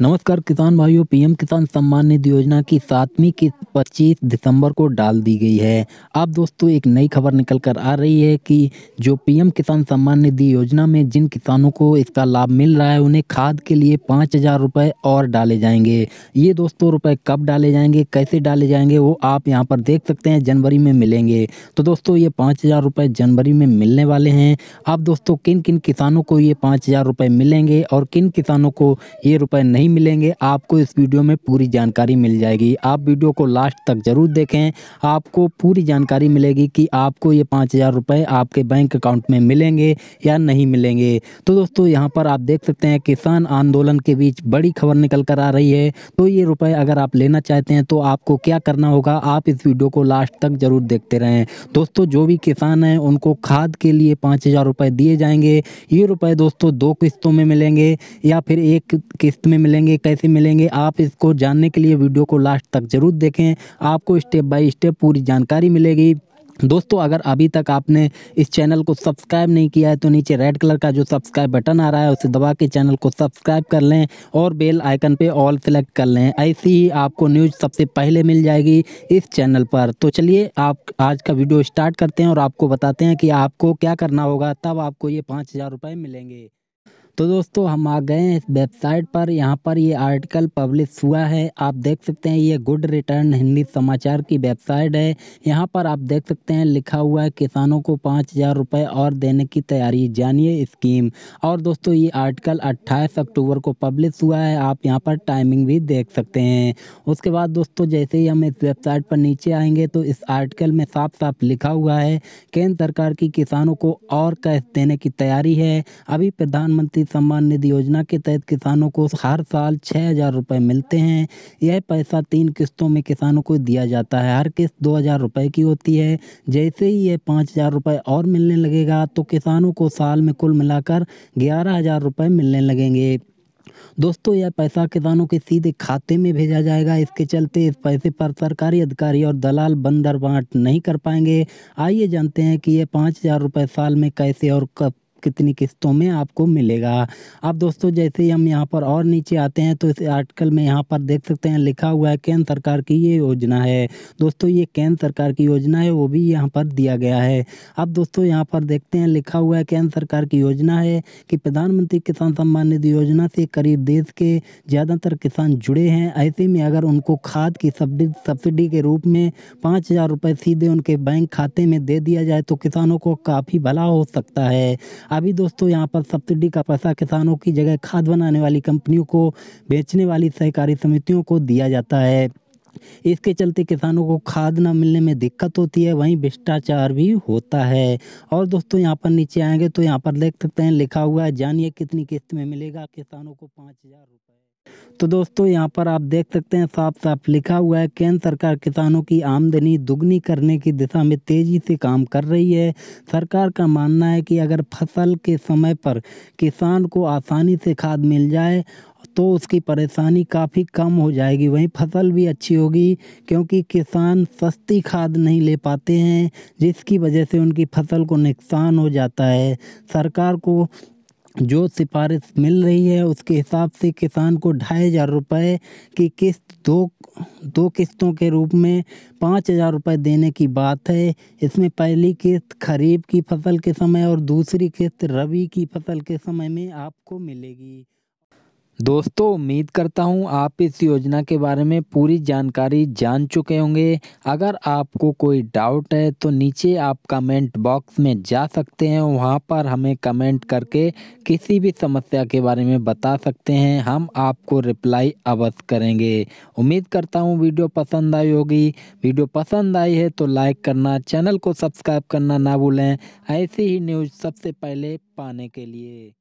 नमस्कार किसान भाइयों पीएम किसान सम्मान निधि योजना की सातवीं किस्त पच्चीस दिसंबर को डाल दी गई है अब दोस्तों एक नई खबर निकल कर आ रही है कि जो पीएम किसान सम्मान निधि योजना में जिन किसानों को इसका लाभ मिल रहा है उन्हें खाद के लिए पाँच हज़ार रुपये और डाले जाएंगे ये दोस्तों रुपये कब डाले जाएंगे कैसे डाले जाएंगे वो आप यहाँ पर देख सकते हैं जनवरी में मिलेंगे तो दोस्तों ये पाँच हज़ार रुपये जनवरी में मिलने वाले हैं अब दोस्तों किन किन किसानों को ये पाँच हज़ार रुपये मिलेंगे और किन किसानों को ये रुपये नहीं नहीं मिलेंगे आपको इस वीडियो में पूरी जानकारी मिल जाएगी आप वीडियो को लास्ट तक ज़रूर देखें आपको पूरी जानकारी मिलेगी कि आपको ये पाँच हज़ार रुपये आपके बैंक अकाउंट में मिलेंगे या नहीं मिलेंगे तो दोस्तों यहाँ पर आप देख सकते हैं किसान आंदोलन के बीच बड़ी खबर निकल कर आ रही है तो ये रुपए अगर आप लेना चाहते हैं तो आपको क्या करना होगा आप इस वीडियो को लास्ट तक ज़रूर देखते रहें दोस्तों जो भी किसान हैं उनको खाद के लिए पाँच हज़ार रुपये दिए जाएंगे ये रुपए दोस्तों दो किस्तों में मिलेंगे या फिर एक किस्त में मिलेंगे मिलेंगे कैसे मिलेंगे आप इसको जानने के लिए वीडियो को लास्ट तक ज़रूर देखें आपको स्टेप बाय स्टेप पूरी जानकारी मिलेगी दोस्तों अगर अभी तक आपने इस चैनल को सब्सक्राइब नहीं किया है तो नीचे रेड कलर का जो सब्सक्राइब बटन आ रहा है उसे दबा के चैनल को सब्सक्राइब कर लें और बेल आइकन पे ऑल सेलेक्ट कर लें ऐसी ही आपको न्यूज़ सबसे पहले मिल जाएगी इस चैनल पर तो चलिए आप आज का वीडियो स्टार्ट करते हैं और आपको बताते हैं कि आपको क्या करना होगा तब आपको ये पाँच मिलेंगे तो दोस्तों हम आ गए हैं इस वेबसाइट पर यहाँ पर ये आर्टिकल पब्लिश हुआ है आप देख सकते हैं ये गुड रिटर्न हिंदी समाचार की वेबसाइट है यहाँ पर आप देख सकते हैं लिखा हुआ है किसानों को पाँच हज़ार रुपये और देने की तैयारी जानिए स्कीम और दोस्तों ये आर्टिकल अट्ठाईस अक्टूबर को पब्लिश हुआ है आप यहाँ पर टाइमिंग भी देख सकते हैं उसके बाद दोस्तों जैसे ही हम इस वेबसाइट पर नीचे आएंगे तो इस आर्टिकल में साफ साफ लिखा हुआ है केंद्र सरकार की किसानों को और कैश देने की तैयारी है अभी प्रधानमंत्री सम्मान निधि योजना के तहत किसानों को हर साल छः हज़ार रुपये मिलते हैं यह पैसा तीन किस्तों में किसानों को दिया जाता है हर किस्त दो हज़ार रुपये की होती है जैसे ही यह पाँच हज़ार रुपये और मिलने लगेगा तो किसानों को साल में कुल मिलाकर ग्यारह हज़ार रुपये मिलने लगेंगे दोस्तों यह पैसा किसानों के सीधे खाते में भेजा जाएगा इसके चलते इस पैसे पर सरकारी अधिकारी और दलाल बंदर बांट नहीं कर पाएंगे आइए जानते हैं कि यह पाँच हज़ार रुपये साल में कैसे और कब कितनी किस्तों में आपको मिलेगा अब दोस्तों जैसे ही हम यहाँ पर और नीचे आते हैं तो इस आर्टिकल में यहाँ पर देख सकते हैं लिखा हुआ है केंद्र सरकार की ये योजना है दोस्तों ये केंद्र सरकार की योजना है वो भी यहाँ पर दिया गया है अब दोस्तों यहाँ पर देखते हैं लिखा हुआ है केंद्र सरकार की योजना है कि प्रधानमंत्री किसान सम्मान निधि योजना से करीब देश के ज़्यादातर किसान जुड़े हैं ऐसे में अगर उनको खाद की सब्सिडी के रूप में पाँच हज़ार रुपये सीधे उनके बैंक खाते में दे दिया जाए तो किसानों को काफ़ी भला हो सकता है अभी दोस्तों यहाँ पर सब्सिडी का पैसा किसानों की जगह खाद बनाने वाली कंपनियों को बेचने वाली सहकारी समितियों को दिया जाता है इसके चलते किसानों को खाद ना मिलने में दिक्कत होती है वहीं भ्रष्टाचार भी होता है और दोस्तों यहाँ पर नीचे आएंगे तो यहाँ पर देख सकते हैं लिखा हुआ है जानिए कितनी किस्त में मिलेगा किसानों को पाँच हज़ार रुपये तो दोस्तों यहाँ पर आप देख सकते हैं साफ साफ लिखा हुआ है केंद्र सरकार किसानों की आमदनी दुगनी करने की दिशा में तेजी से काम कर रही है सरकार का मानना है कि अगर फसल के समय पर किसान को आसानी से खाद मिल जाए तो उसकी परेशानी काफ़ी कम हो जाएगी वहीं फसल भी अच्छी होगी क्योंकि किसान सस्ती खाद नहीं ले पाते हैं जिसकी वजह से उनकी फसल को नुकसान हो जाता है सरकार को जो सिफारिश मिल रही है उसके हिसाब से किसान को ढाई हज़ार रुपये की किस्त दो दो किस्तों के रूप में पाँच हज़ार रुपये देने की बात है इसमें पहली किस्त खरीफ की फसल के समय और दूसरी किस्त रबी की फसल के समय में आपको मिलेगी दोस्तों उम्मीद करता हूं आप इस योजना के बारे में पूरी जानकारी जान चुके होंगे अगर आपको कोई डाउट है तो नीचे आप कमेंट बॉक्स में जा सकते हैं वहां पर हमें कमेंट करके किसी भी समस्या के बारे में बता सकते हैं हम आपको रिप्लाई अवश्य करेंगे उम्मीद करता हूं वीडियो पसंद आई होगी वीडियो पसंद आई है तो लाइक करना चैनल को सब्सक्राइब करना ना भूलें ऐसी ही न्यूज़ सबसे पहले पाने के लिए